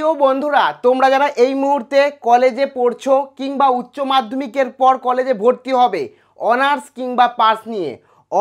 প্রিয় বন্ধুরা তোমরা যারা এই মুহূর্তে কলেজে পড়ছো কিংবা উচ্চ মাধ্যমিকের পর কলেজে ভর্তি হবে অনার্স কিংবা পাস নিয়ে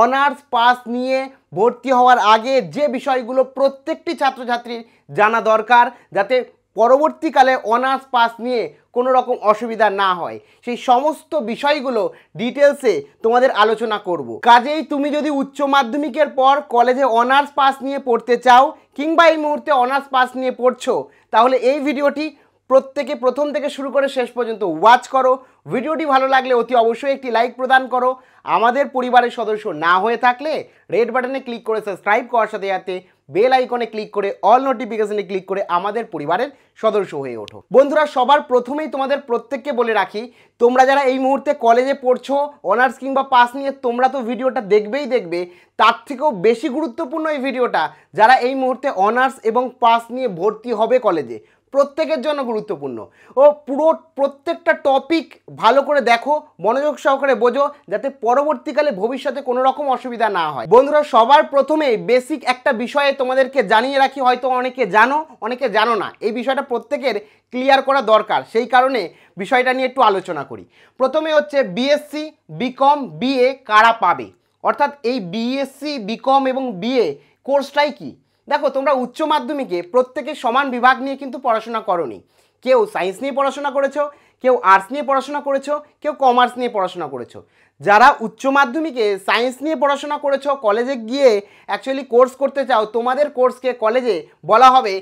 অনার্স পাস নিয়ে ভর্তি হওয়ার আগে যে বিষয়গুলো প্রত্যেকটি ছাত্রছাত্রীর জানা দরকার যাতে পরবর্তীকালে অনার্স পাস নিয়ে কোনো রকম অসুবিধা না হয় সেই সমস্ত বিষয়গুলো ডিটেলসে তোমাদের আলোচনা করব। কাজেই তুমি যদি উচ্চ মাধ্যমিকের পর কলেজে অনার্স পাস নিয়ে পড়তে চাও কিংবা এই মুহূর্তে অনার্স পাস নিয়ে পড়ছো তাহলে এই ভিডিওটি প্রত্যেকে প্রথম থেকে শুরু করে শেষ পর্যন্ত ওয়াচ করো ভিডিওটি ভালো লাগলে অতি অবশ্যই একটি লাইক প্রদান করো আমাদের পরিবারের সদস্য না হয়ে থাকলে রেড বাটনে ক্লিক করে সাবস্ক্রাইব করার সাথে সাথে বেল আইকনে ক্লিক করে অল নোটিফিকেশনে ক্লিক করে আমাদের পরিবারের সদস্য হয়ে ওঠো বন্ধুরা সবার প্রথমেই তোমাদের প্রত্যেককে বলে রাখি তোমরা যারা এই মুহূর্তে কলেজে পড়ছো অনার্স কিংবা পাস নিয়ে তোমরা তো ভিডিওটা দেখবেই দেখবে তার থেকেও বেশি গুরুত্বপূর্ণ এই ভিডিওটা যারা এই মুহূর্তে অনার্স এবং পাস নিয়ে ভর্তি হবে কলেজে প্রত্যেকের জন্য গুরুত্বপূর্ণ ও পুরো প্রত্যেকটা টপিক ভালো করে দেখো মনোযোগ সহকারে বোঝো যাতে পরবর্তীকালে ভবিষ্যতে কোনো রকম অসুবিধা না হয় বন্ধুরা সবার প্রথমে বেসিক একটা বিষয়ে তোমাদেরকে জানিয়ে রাখি হয়তো অনেকে জানো অনেকে জানো না এই বিষয়টা প্রত্যেকের ক্লিয়ার করা দরকার সেই কারণে বিষয়টা নিয়ে একটু আলোচনা করি প্রথমে হচ্ছে বিএসসি বিকম বিএ কারা পাবে অর্থাৎ এই বিএসসি বিকম এবং বিএ কোর্সটাই কী দেখো তোমরা উচ্চ মাধ্যমিকে প্রত্যেকে সমান বিভাগ নিয়ে কিন্তু পড়াশোনা করনি কেউ সায়েন্স নিয়ে পড়াশোনা করেছো কেউ আর্টস নিয়ে পড়াশোনা করেছো কেউ কমার্স নিয়ে পড়াশোনা করেছো যারা উচ্চ মাধ্যমিকে সায়েন্স নিয়ে পড়াশোনা করেছো কলেজে গিয়ে অ্যাকচুয়ালি কোর্স করতে চাও তোমাদের কোর্সকে কলেজে বলা হবে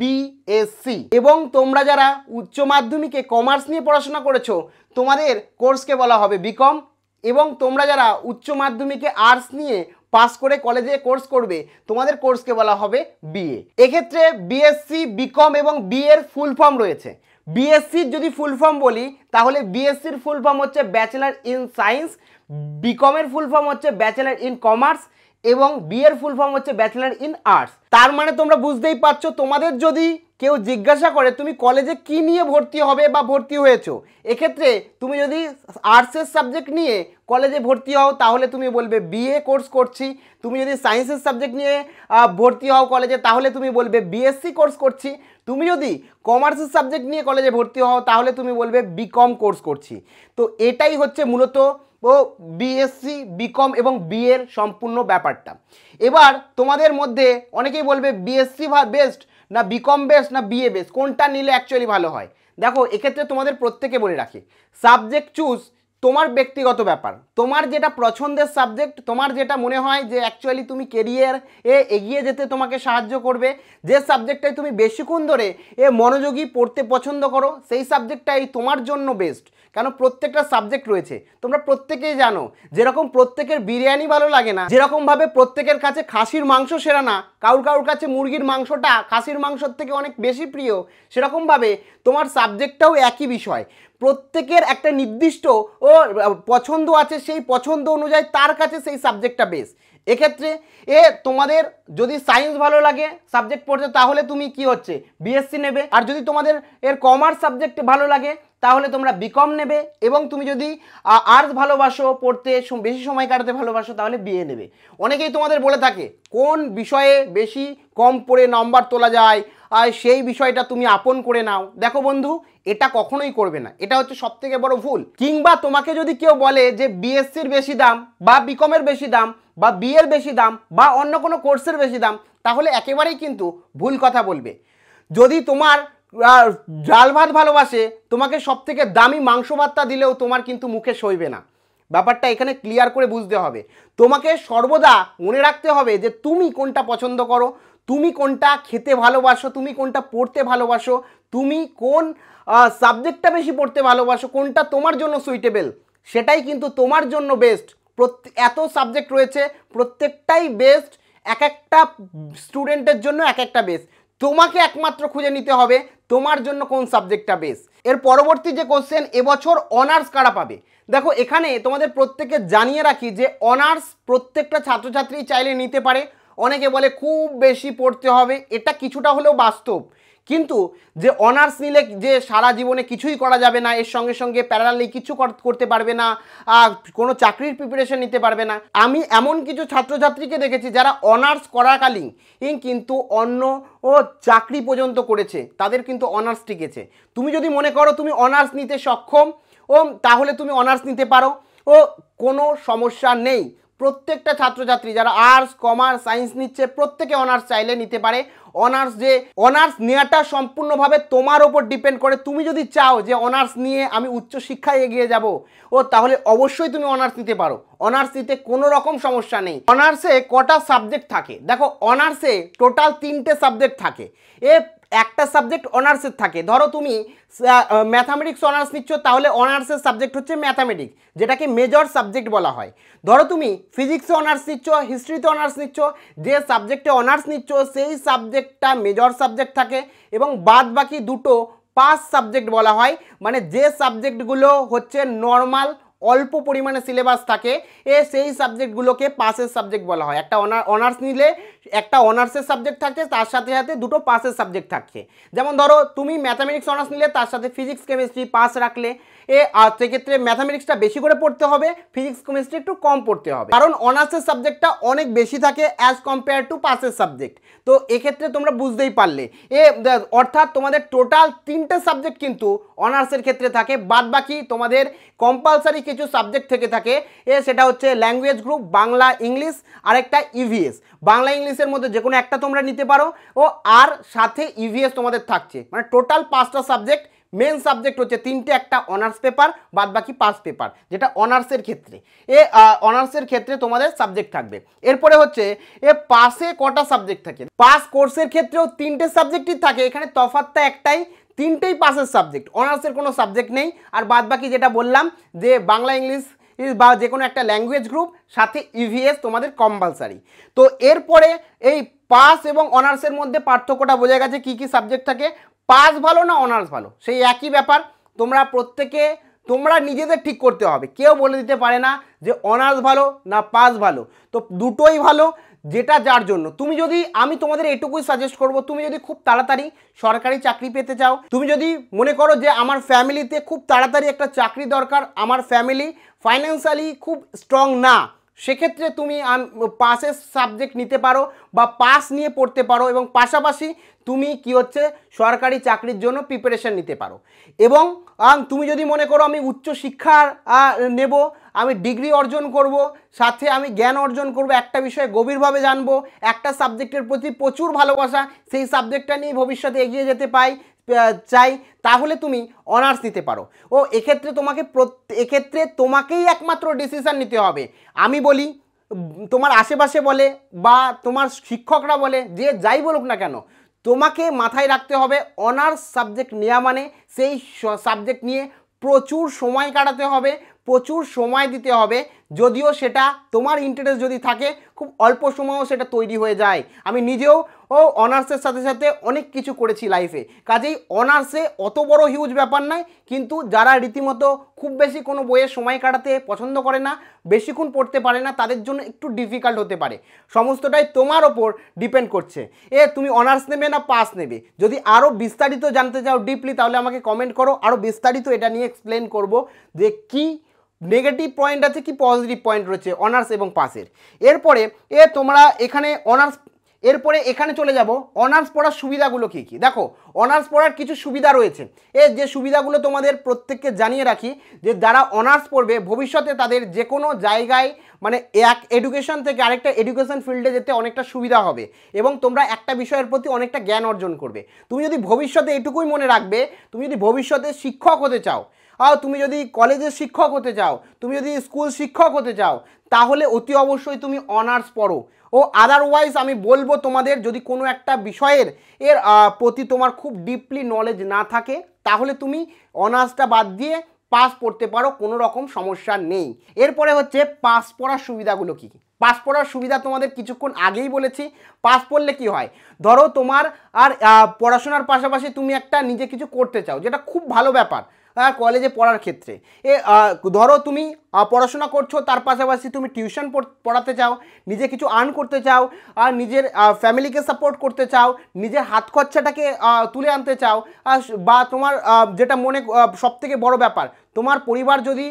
বিএসসি এবং তোমরা যারা উচ্চ মাধ্যমিকে কমার্স নিয়ে পড়াশোনা করেছো তোমাদের কোর্সকে বলা হবে বিকম এবং তোমরা যারা উচ্চ মাধ্যমিকে আর্টস নিয়ে পাস করে কলেজে কোর্স করবে তোমাদের কোর্সকে বলা হবে বিএ এক্ষেত্রে বিএসসি বিকম এবং বিএর ফুল ফর্ম রয়েছে বিএসসির যদি ফুল ফর্ম বলি তাহলে বিএসসির ফুল ফর্ম হচ্ছে ব্যাচেলার ইন সায়েন্স বিকমের ফুল ফর্ম হচ্ছে ব্যাচেলার ইন কমার্স এবং বিয়ের ফুল ফর্ম হচ্ছে ব্যাচেলার ইন আর্টস তার মানে তোমরা বুঝতেই পারছো তোমাদের যদি কেউ জিজ্ঞাসা করে তুমি কলেজে কি নিয়ে ভর্তি হবে বা ভর্তি হয়েছো এক্ষেত্রে তুমি যদি আর্টসের সাবজেক্ট নিয়ে কলেজে ভর্তি হও তাহলে তুমি বলবে বিএ কোর্স করছি তুমি যদি সায়েন্সের সাবজেক্ট নিয়ে ভর্তি হও কলেজে তাহলে তুমি বলবে বিএসসি কোর্স করছি তুমি যদি কমার্সের সাবজেক্ট নিয়ে কলেজে ভর্তি হও তাহলে তুমি বলবে বিকম কোর্স করছি তো এটাই হচ্ছে মূলত ও বিএসসি বিকম এবং বিএর সম্পূর্ণ ব্যাপারটা এবার তোমাদের মধ্যে অনেকেই বলবে বিএসসি বেস্ট না বিকম বেস্ট না বিএ বেস্ট কোনটা নিলে অ্যাকচুয়ালি ভালো হয় দেখো এক্ষেত্রে তোমাদের প্রত্যেকে বলে রাখি সাবজেক্ট চুজ তোমার ব্যক্তিগত ব্যাপার তোমার যেটা পছন্দের সাবজেক্ট তোমার যেটা মনে হয় যে অ্যাকচুয়ালি তুমি কেরিয়ার এ এগিয়ে যেতে তোমাকে সাহায্য করবে যে সাবজেক্টটাই তুমি বেশিক্ষণ ধরে এ মনোযোগী পড়তে পছন্দ করো সেই সাবজেক্টটাই তোমার জন্য বেস্ট কেন প্রত্যেকটা সাবজেক্ট রয়েছে তোমরা প্রত্যেকেই জানো যেরকম প্রত্যেকের বিরিয়ানি ভালো লাগে না যেরকমভাবে প্রত্যেকের কাছে খাসির মাংস সেরা না কারুর কারুর কাছে মুরগির মাংসটা খাসির মাংসর থেকে অনেক বেশি প্রিয় সেরকমভাবে তোমার সাবজেক্টটাও একই বিষয় প্রত্যেকের একটা নির্দিষ্ট ও পছন্দ আছে সেই পছন্দ অনুযায়ী তার কাছে সেই সাবজেক্টটা বেশ এক্ষেত্রে এ তোমাদের যদি সায়েন্স ভালো লাগে সাবজেক্ট পড়তে তাহলে তুমি কি হচ্ছে বিএসসি নেবে আর যদি তোমাদের এর কমার্স সাবজেক্ট ভালো লাগে তাহলে তোমরা বিকম নেবে এবং তুমি যদি আর্টস ভালোবাসো পড়তে বেশি সময় কাটাতে ভালোবাসো তাহলে বিয়ে নেবে অনেকেই তোমাদের বলে থাকে কোন বিষয়ে বেশি কম পড়ে নম্বর তোলা যায় আর সেই বিষয়টা তুমি আপন করে নাও দেখো বন্ধু এটা কখনোই করবে না এটা হচ্ছে সব থেকে বড় ভুল কিংবা তোমাকে যদি কেউ বলে যে বিএসসির বেশি দাম বা বিকমের বেশি দাম বা বিয়ের বেশি দাম বা অন্য কোনো কোর্সের বেশি দাম তাহলে একেবারেই কিন্তু ভুল কথা বলবে যদি তোমার আর ডাল ভাত ভালোবাসে তোমাকে সবথেকে দামি মাংস ভাতটা দিলেও তোমার কিন্তু মুখে সইবে না ব্যাপারটা এখানে ক্লিয়ার করে বুঝতে হবে তোমাকে সর্বদা মনে রাখতে হবে যে তুমি কোনটা পছন্দ করো তুমি কোনটা খেতে ভালোবাসো তুমি কোনটা পড়তে ভালোবাসো তুমি কোন সাবজেক্টটা বেশি পড়তে ভালোবাসো কোনটা তোমার জন্য সুইটেবেল সেটাই কিন্তু তোমার জন্য বেস্ট এত সাবজেক্ট রয়েছে প্রত্যেকটাই বেস্ট এক একটা স্টুডেন্টের জন্য এক একটা বেস্ট তোমাকে একমাত্র খুঁজে নিতে হবে তোমার জন্য কোন সাবজেক্টটা বেশ এর পরবর্তী যে কোশ্চেন এবছর অনার্স কারা পাবে দেখো এখানে তোমাদের প্রত্যেককে জানিয়ে রাখি যে অনার্স প্রত্যেকটা ছাত্রছাত্রী চাইলে নিতে পারে অনেকে বলে খুব বেশি পড়তে হবে এটা কিছুটা হলেও বাস্তব কিন্তু যে অনার্স নিলে যে সারা জীবনে কিছুই করা যাবে না এর সঙ্গে সঙ্গে প্যারালালি কিছু করতে পারবে না কোনো চাকরির প্রিপারেশন নিতে পারবে না আমি এমন কিছু ছাত্রছাত্রীকে দেখেছি যারা অনার্স করাকালীন কিন্তু অন্য ও চাকরি পর্যন্ত করেছে তাদের কিন্তু অনার্স টিকেছে তুমি যদি মনে করো তুমি অনার্স নিতে সক্ষম ও তাহলে তুমি অনার্স নিতে পারো ও কোনো সমস্যা নেই প্রত্যেকটা ছাত্রছাত্রী যারা আর্টস কমার্স সায়েন্স নিচ্ছে প্রত্যেকে অনার্স চাইলে নিতে পারে অনার্স যে অনার্স নেওয়াটা সম্পূর্ণভাবে তোমার ওপর ডিপেন্ড করে তুমি যদি চাও যে অনার্স নিয়ে আমি উচ্চশিক্ষায় এগিয়ে যাব ও তাহলে অবশ্যই তুমি অনার্স নিতে পারো অনার্স নিতে কোনো রকম সমস্যা নেই অনার্সে কটা সাবজেক্ট থাকে দেখো অনার্সে টোটাল তিনটে সাবজেক্ট থাকে এ একটা সাবজেক্ট অনার্সের থাকে ধরো তুমি ম্যাথামেটিক্স অনার্স নিচ্ছ তাহলে অনার্সের সাবজেক্ট হচ্ছে ম্যাথামেটিক্স যেটাকে মেজর সাবজেক্ট বলা হয় ধরো তুমি ফিজিক্সে অনার্স নিচ্ছ হিস্ট্রিতে অনার্স নিচ্ছ যে সাবজেক্টে অনার্স নিচ্ছ সেই সাবজেক্টটা মেজর সাবজেক্ট থাকে এবং বাদ বাকি দুটো পাস সাবজেক্ট বলা হয় মানে যে সাবজেক্টগুলো হচ্ছে নর্মাল অল্প পরিমাণে সিলেবাস থাকে এ সেই সাবজেক্টগুলোকে পাসের সাবজেক্ট বলা হয় একটা অনার অনার্স নিলে একটা অনার্সের সাবজেক্ট থাকে তার সাথে সাথে দুটো পাসের সাবজেক্ট থাকে যেমন ধরো তুমি ম্যাথামেটিক্স অনার্স নিলে তার সাথে ফিজিক্স কেমিস্ট্রি পাস রাখলে এ আর সেক্ষেত্রে ম্যাথামেটিক্সটা বেশি করে পড়তে হবে ফিজিক্স কেমিস্ট্রি একটু কম পড়তে হবে কারণ অনার্সের সাবজেক্টটা অনেক বেশি থাকে অ্যাজ কম্পেয়ার টু পাসের সাবজেক্ট তো এক্ষেত্রে তোমরা বুঝতেই পারলে এ অর্থাৎ তোমাদের টোটাল তিনটে সাবজেক্ট কিন্তু অনার্সের ক্ষেত্রে থাকে বাদ বাকি তোমাদের কম্পালসারি কিছু সাবজেক্ট থেকে থাকে এ সেটা হচ্ছে ল্যাঙ্গুয়েজ গ্রুপ বাংলা ইংলিশ আর একটা ইভিএস e বাংলা ইংলিশের মধ্যে যে কোনো একটা তোমরা নিতে পারো ও আর সাথে ইভিএস e তোমাদের থাকছে মানে টোটাল পাঁচটা সাবজেক্ট মেন সাবজেক্ট হচ্ছে তিনটে একটা অনার্স পেপার বাদ বাকি পাস পেপার যেটা অনার্সের ক্ষেত্রে এ অনার্সের ক্ষেত্রে তোমাদের সাবজেক্ট থাকবে এরপরে হচ্ছে এ পাসে কটা সাবজেক্ট থাকে পাস কোর্সের ক্ষেত্রেও তিনটে সাবজেক্টই থাকে এখানে তফাতটা একটাই তিনটেই পাসের সাবজেক্ট অনার্সের কোনো সাবজেক্ট নেই আর বাদ বাকি যেটা বললাম যে বাংলা ইংলিশ বা যে কোনো একটা ল্যাঙ্গুয়েজ গ্রুপ সাথে ইভিএস e তোমাদের কম্পালসারি তো এরপরে এই পাস এবং অনার্সের মধ্যে পার্থক্যটা বোঝা গেছে কী কী সাবজেক্ট থাকে পাস ভালো না অনার্স ভালো সেই একই ব্যাপার তোমরা প্রত্যেকে তোমরা নিজেদের ঠিক করতে হবে কেউ বলে দিতে পারে না যে অনার্স ভালো না পাস ভালো তো দুটোই ভালো যেটা যার জন্য তুমি যদি আমি তোমাদের এটুকুই সাজেস্ট করব তুমি যদি খুব তাড়াতাড়ি সরকারি চাকরি পেতে চাও তুমি যদি মনে করো যে আমার ফ্যামিলিতে খুব তাড়াতাড়ি একটা চাকরি দরকার আমার ফ্যামিলি ফাইন্যান্সিয়ালি খুব স্ট্রং না সেক্ষেত্রে তুমি পাসের সাবজেক্ট নিতে পারো বা পাস নিয়ে পড়তে পারো এবং পাশাপাশি তুমি কি হচ্ছে সরকারি চাকরির জন্য প্রিপারেশান নিতে পারো এবং তুমি যদি মনে করো আমি উচ্চ শিক্ষার নেব আমি ডিগ্রি অর্জন করব সাথে আমি জ্ঞান অর্জন করব একটা বিষয়ে গভীরভাবে জানবো একটা সাবজেক্টের প্রতি প্রচুর ভালোবাসা সেই সাবজেক্টটা নিয়ে ভবিষ্যতে এগিয়ে যেতে পাই চাই তাহলে তুমি অনার্স নিতে পারো ও এক্ষেত্রে তোমাকে এক্ষেত্রে তোমাকেই একমাত্র ডিসিশান নিতে হবে আমি বলি তোমার আশেপাশে বলে বা তোমার শিক্ষকরা বলে যে যাই বলুক না কেন তোমাকে মাথায় রাখতে হবে অনার্স সাবজেক্ট নেওয়া মানে সেই সাবজেক্ট নিয়ে প্রচুর সময় কাটাতে হবে প্রচুর সময় দিতে হবে যদিও সেটা তোমার ইন্টারেস্ট যদি থাকে খুব অল্প সময়ও সেটা তৈরি হয়ে যায় আমি নিজেও ও অনার্সের সাথে সাথে অনেক কিছু করেছি লাইফে কাজেই অনার্সে অত বড় হিউজ ব্যাপার নয় কিন্তু যারা রীতিমতো খুব বেশি কোনো বইয়ের সময় কাটাতে পছন্দ করে না বেশিক্ষণ পড়তে পারে না তাদের জন্য একটু ডিফিকাল্ট হতে পারে সমস্তটাই তোমার ওপর ডিপেন্ড করছে এ তুমি অনার্স নেবে না পাস নেবে যদি আরও বিস্তারিত জানতে চাও ডিপলি তাহলে আমাকে কমেন্ট করো আরও বিস্তারিত এটা নিয়ে এক্সপ্লেন করব যে কী নেগেটিভ পয়েন্ট আছে কি পজিটিভ পয়েন্ট রয়েছে অনার্স এবং পাসের এরপরে এ তোমরা এখানে অনার্স এরপরে এখানে চলে যাব অনার্স পড়ার সুবিধাগুলো কী কী দেখো অনার্স পড়ার কিছু সুবিধা রয়েছে এ যে সুবিধাগুলো তোমাদের প্রত্যেককে জানিয়ে রাখি যে যারা অনার্স পড়বে ভবিষ্যতে তাদের যে কোনো জায়গায় মানে এক এডুকেশন থেকে আরেকটা এডুকেশন ফিল্ডে যেতে অনেকটা সুবিধা হবে এবং তোমরা একটা বিষয়ের প্রতি অনেকটা জ্ঞান অর্জন করবে তুমি যদি ভবিষ্যতে এটুকুই মনে রাখবে তুমি যদি ভবিষ্যতে শিক্ষক হতে চাও আর তুমি যদি কলেজের শিক্ষক হতে চাও তুমি যদি স্কুল শিক্ষক হতে চাও তাহলে অতি অবশ্যই তুমি অনার্স পড়ো ও আদারওয়াইজ আমি বলবো তোমাদের যদি কোনো একটা বিষয়ের এর প্রতি তোমার খুব ডিপলি নলেজ না থাকে তাহলে তুমি অনার্সটা বাদ দিয়ে পাস পড়তে পারো কোনো রকম সমস্যা নেই এরপরে হচ্ছে পাস পড়ার সুবিধাগুলো কী পাস পড়ার সুবিধা তোমাদের কিছুক্ষণ আগেই বলেছি পাস পড়লে কি হয় ধরো তোমার আর পড়াশোনার পাশাপাশি তুমি একটা নিজে কিছু করতে চাও যেটা খুব ভালো ব্যাপার কলেজে পড়ার ক্ষেত্রে এ ধরো তুমি পড়াশোনা করছো তার পাশাপাশি তুমি টিউশন পড়াতে চাও নিজে কিছু আর্ন করতে চাও আর নিজের ফ্যামিলিকে সাপোর্ট করতে চাও নিজের হাত খরচাটাকে তুলে আনতে চাও বা তোমার যেটা মনে সবথেকে বড় ব্যাপার তোমার পরিবার যদি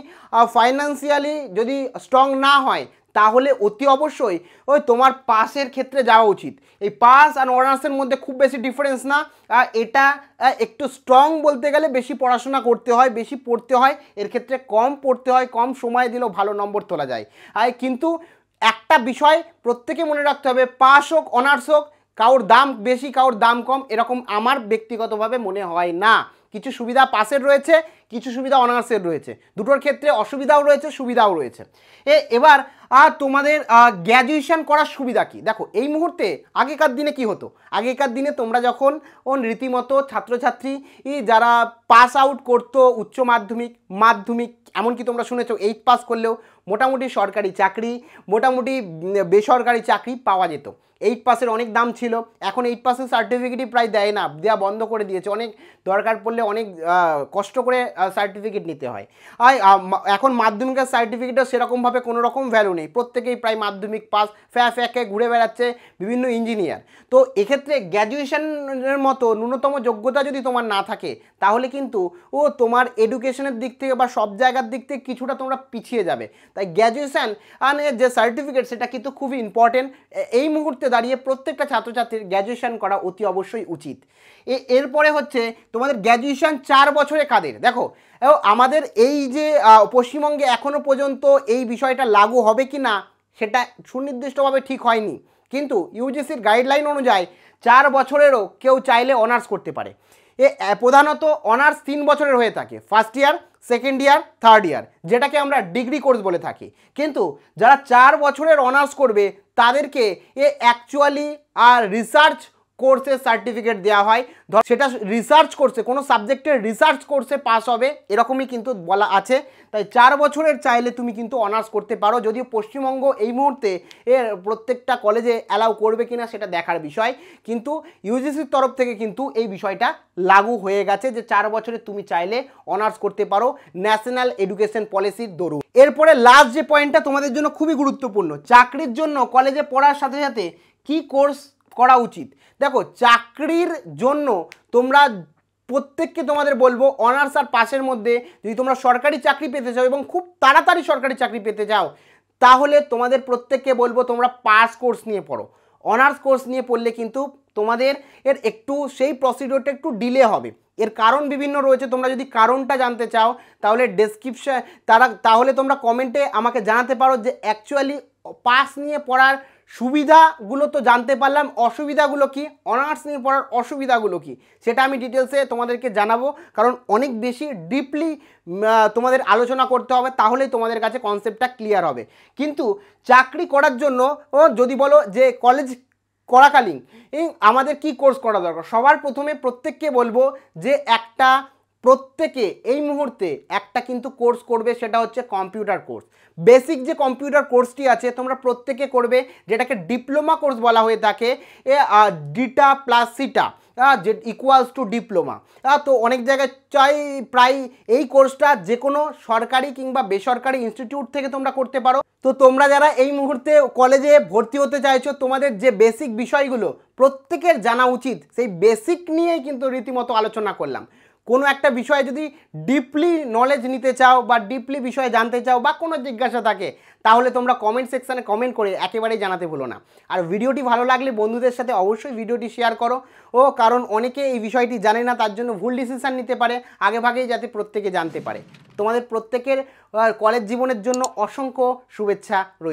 ফাইন্যান্সিয়ালি যদি স্ট্রং না হয় তাহলে অতি অবশ্যই ওই তোমার পাসের ক্ষেত্রে যাওয়া উচিত এই পাস আর অনার্সের মধ্যে খুব বেশি ডিফারেন্স না এটা একটু স্ট্রং বলতে গেলে বেশি পড়াশোনা করতে হয় বেশি পড়তে হয় এর ক্ষেত্রে কম পড়তে হয় কম সময় দিলেও ভালো নম্বর তোলা যায় আর কিন্তু একটা বিষয় প্রত্যেকে মনে রাখতে হবে পাস হোক অনার্স হোক কারোর দাম বেশি কারোর দাম কম এরকম আমার ব্যক্তিগতভাবে মনে হয় না কিছু সুবিধা পাশের রয়েছে কিছু সুবিধা অনার্সের রয়েছে দুটোর ক্ষেত্রে অসুবিধাও রয়েছে সুবিধাও রয়েছে এ এবার আর তোমাদের গ্র্যাজুয়েশান করার সুবিধা কি দেখো এই মুহূর্তে আগেকার দিনে কি হতো আগেকার দিনে তোমরা যখন রীতিমতো ছাত্রছাত্রী যারা পাস আউট করতো উচ্চ মাধ্যমিক মাধ্যমিক এমনকি তোমরা শুনেছো এইট পাস করলেও মোটামুটি সরকারি চাকরি মোটামুটি বেসরকারি চাকরি পাওয়া যেত এইট পাসের অনেক দাম ছিল এখন এইট পাসের সার্টিফিকেটই প্রায় দেয় না দেওয়া বন্ধ করে দিয়েছে অনেক দরকার পড়লে অনেক কষ্ট করে সার্টিফিকেট নিতে হয় আর এখন মাধ্যমিকের সার্টিফিকেটও সেরকমভাবে কোনো রকম ভ্যালু নেই প্রত্যেকেই প্রায় মাধ্যমিক পাস ফ্যা ফ্যাকে ঘুরে বেড়াচ্ছে বিভিন্ন ইঞ্জিনিয়ার তো এক্ষেত্রে গ্র্যাজুয়েশনের মতো ন্যূনতম যোগ্যতা যদি তোমার না থাকে তাহলে কিন্তু ও তোমার এডুকেশনের দিক থেকে বা সব জায়গার দিক থেকে কিছুটা তোমরা পিছিয়ে যাবে তাই গ্র্যাজুয়েশান মানে যে সার্টিফিকেট সেটা কিন্তু খুবই ইম্পর্টেন্ট এই মুহূর্তে দাঁড়িয়ে প্রত্যেকটা ছাত্রছাত্রীর গ্র্যাজুয়েশান করা অতি অবশ্যই উচিত এরপরে হচ্ছে তোমাদের গ্র্যাজুয়েশান চার বছরে কাদের দেখো আমাদের এই যে পশ্চিমবঙ্গে এখনও পর্যন্ত এই বিষয়টা লাগু হবে কি না সেটা সুনির্দিষ্টভাবে ঠিক হয়নি কিন্তু ইউজিসির গাইডলাইন অনুযায়ী চার বছরেরও কেউ চাইলে অনার্স করতে পারে এ প্রধানত অনার্স তিন বছরের হয়ে থাকে first year second year third year যেটাকে আমরা ডিগ্রি কোর্স বলে থাকি কিন্তু যারা চার বছরের অনার্স করবে তাদেরকে এ অ্যাকচুয়ালি আর রিসার্চ কোর্সের সার্টিফিকেট দেওয়া হয় ধর সেটা রিসার্চ করছে কোনো সাবজেক্টের রিসার্চ কোর্সে পাস হবে এরকমই কিন্তু বলা আছে তাই চার বছরের চাইলে তুমি কিন্তু অনার্স করতে পারো যদিও পশ্চিমবঙ্গ এই মুহূর্তে এর প্রত্যেকটা কলেজে অ্যালাউ করবে কিনা সেটা দেখার বিষয় কিন্তু ইউজিসির তরফ থেকে কিন্তু এই বিষয়টা লাগু হয়ে গেছে যে চার বছরে তুমি চাইলে অনার্স করতে পারো ন্যাশনাল এডুকেশন পলিসির দরুন এরপরে লাস্ট যে পয়েন্টটা তোমাদের জন্য খুবই গুরুত্বপূর্ণ চাকরির জন্য কলেজে পড়ার সাথে সাথে কি কোর্স করা উচিত দেখো চাকরির জন্য তোমরা প্রত্যেককে তোমাদের বলবো অনার্স আর পাশের মধ্যে যদি তোমরা সরকারি চাকরি পেতে চাও এবং খুব তাড়াতাড়ি সরকারি চাকরি পেতে চাও তাহলে তোমাদের প্রত্যেককে বলবো তোমরা পাস কোর্স নিয়ে পড়ো অনার্স কোর্স নিয়ে পড়লে কিন্তু তোমাদের এর একটু সেই প্রসিডিওরটা একটু ডিলে হবে এর কারণ বিভিন্ন রয়েছে তোমরা যদি কারণটা জানতে চাও তাহলে ডেসক্রিপশান তারা তাহলে তোমরা কমেন্টে আমাকে জানাতে পারো যে অ্যাকচুয়ালি পাস নিয়ে পড়ার সুবিধাগুলো তো জানতে পারলাম অসুবিধাগুলো কি অনার্স নিয়ে পড়ার অসুবিধাগুলো কি সেটা আমি ডিটেলসে তোমাদেরকে জানাবো কারণ অনেক বেশি ডিপলি তোমাদের আলোচনা করতে হবে তাহলেই তোমাদের কাছে কনসেপ্টটা ক্লিয়ার হবে কিন্তু চাকরি করার জন্য যদি বলো যে কলেজ করাকালীন আমাদের কি কোর্স করা দরকার সবার প্রথমে প্রত্যেককে বলবো যে একটা প্রত্যেকে এই মুহূর্তে একটা কিন্তু কোর্স করবে সেটা হচ্ছে কম্পিউটার কোর্স বেসিক যে কম্পিউটার কোর্সটি আছে তোমরা প্রত্যেকে করবে যেটাকে ডিপ্লোমা কোর্স বলা হয়ে থাকে এ ডিটা প্লাস সিটা যে ইকুয়ালস টু ডিপ্লোমা তো অনেক জায়গায় চাই প্রায় এই কোর্সটা যে কোনো সরকারি কিংবা বেসরকারি ইনস্টিটিউট থেকে তোমরা করতে পারো তো তোমরা যারা এই মুহূর্তে কলেজে ভর্তি হতে চাইছো তোমাদের যে বেসিক বিষয়গুলো প্রত্যেকের জানা উচিত সেই বেসিক নিয়েই কিন্তু রীতিমতো আলোচনা করলাম কোনো একটা বিষয়ে যদি ডিপলি নলেজ নিতে চাও বা ডিপলি বিষয়ে জানতে চাও বা কোনো জিজ্ঞাসা থাকে তাহলে তোমরা কমেন্ট সেকশানে কমেন্ট করে একেবারেই জানাতে ভুলো না আর ভিডিওটি ভালো লাগলে বন্ধুদের সাথে অবশ্যই ভিডিওটি শেয়ার করো ও কারণ অনেকে এই বিষয়টি জানে না তার জন্য ভুল ডিসিশান নিতে পারে আগেভাগেই যাতে প্রত্যেকে জানতে পারে তোমাদের প্রত্যেকের কলেজ জীবনের জন্য অসংখ্য শুভেচ্ছা রয়েছে